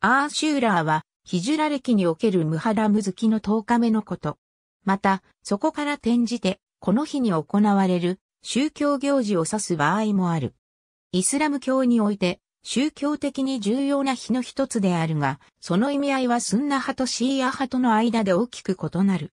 アーシューラーは、ヒジュラ歴におけるムハラム好きの10日目のこと。また、そこから転じて、この日に行われる宗教行事を指す場合もある。イスラム教において、宗教的に重要な日の一つであるが、その意味合いはスンナ派とシーア派との間で大きく異なる。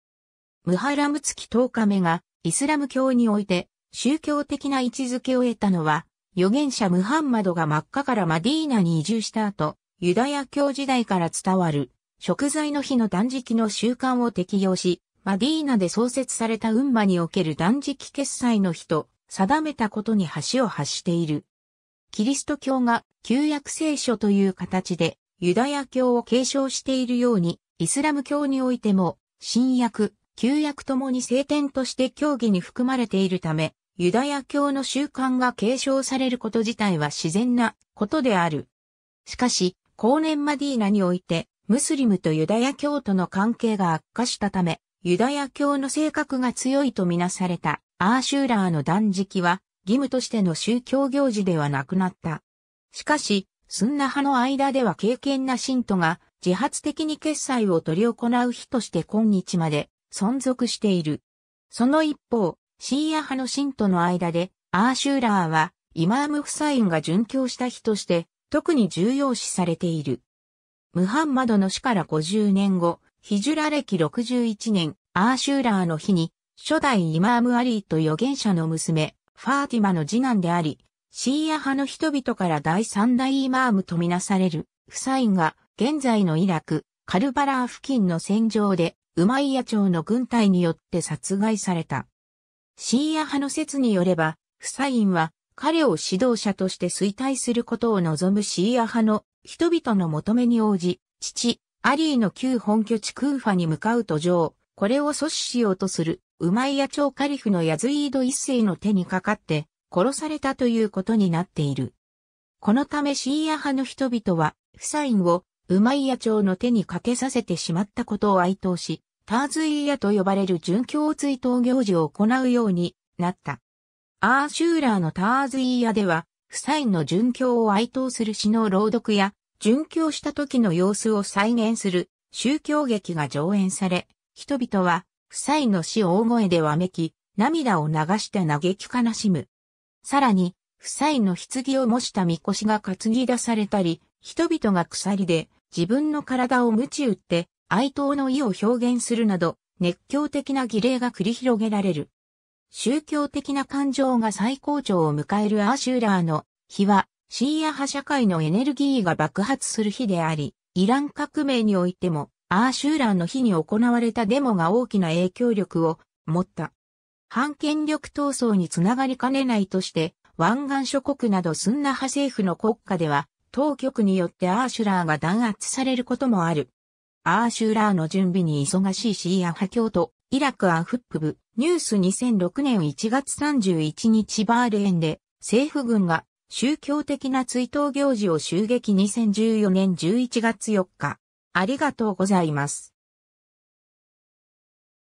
ムハラム月10日目が、イスラム教において、宗教的な位置づけを得たのは、預言者ムハンマドが真っ赤からマディーナに移住した後、ユダヤ教時代から伝わる、食材の日の断食の習慣を適用し、マディーナで創設された運馬における断食決済の日と定めたことに橋を発している。キリスト教が旧約聖書という形でユダヤ教を継承しているように、イスラム教においても、新約、旧約ともに聖典として教義に含まれているため、ユダヤ教の習慣が継承されること自体は自然なことである。しかし、後年マディーナにおいて、ムスリムとユダヤ教との関係が悪化したため、ユダヤ教の性格が強いとみなされたアーシューラーの断食は義務としての宗教行事ではなくなった。しかし、スンナ派の間では敬虔な信徒が自発的に決裁を取り行う日として今日まで存続している。その一方、シーア派の信徒の間でアーシューラーはイマーム夫妻が殉教した日として特に重要視されている。ムハンマドの死から50年後、ヒジュラ歴61年、アーシューラーの日に、初代イマームアリーと預言者の娘、ファーティマの次男であり、シーア派の人々から第三代イマームとみなされる、フサインが、現在のイラク、カルバラー付近の戦場で、ウマイヤ朝の軍隊によって殺害された。シーア派の説によれば、フサインは彼を指導者として衰退することを望むシーア派の人々の求めに応じ、父、アリーの旧本拠地クーファに向かう途上、これを阻止しようとする、ウマイヤ朝カリフのヤズイード一世の手にかかって、殺されたということになっている。このためシーア派の人々は、フサインをウマイヤ朝の手にかけさせてしまったことを哀悼し、ターズイーヤと呼ばれる殉教追悼行事を行うようになった。アーシューラーのターズイーヤでは、夫妻の殉教を哀悼する詩の朗読や、殉教した時の様子を再現する宗教劇が上演され、人々は、夫妻の死を大声でわめき、涙を流して嘆き悲しむ。さらに、夫妻の棺を模した神輿が担ぎ出されたり、人々が鎖で自分の体を鞭打って哀悼の意を表現するなど、熱狂的な儀礼が繰り広げられる。宗教的な感情が最高潮を迎えるアーシューラーの日は、シーア派社会のエネルギーが爆発する日であり、イラン革命においても、アーシューラーの日に行われたデモが大きな影響力を持った。反権力闘争につながりかねないとして、湾岸諸国などスンナ派政府の国家では、当局によってアーシュラーが弾圧されることもある。アーシューラーの準備に忙しいシーア派教徒、イラクアンフップ部、ニュース2006年1月31日バーレーンで政府軍が宗教的な追悼行事を襲撃2014年11月4日。ありがとうございます。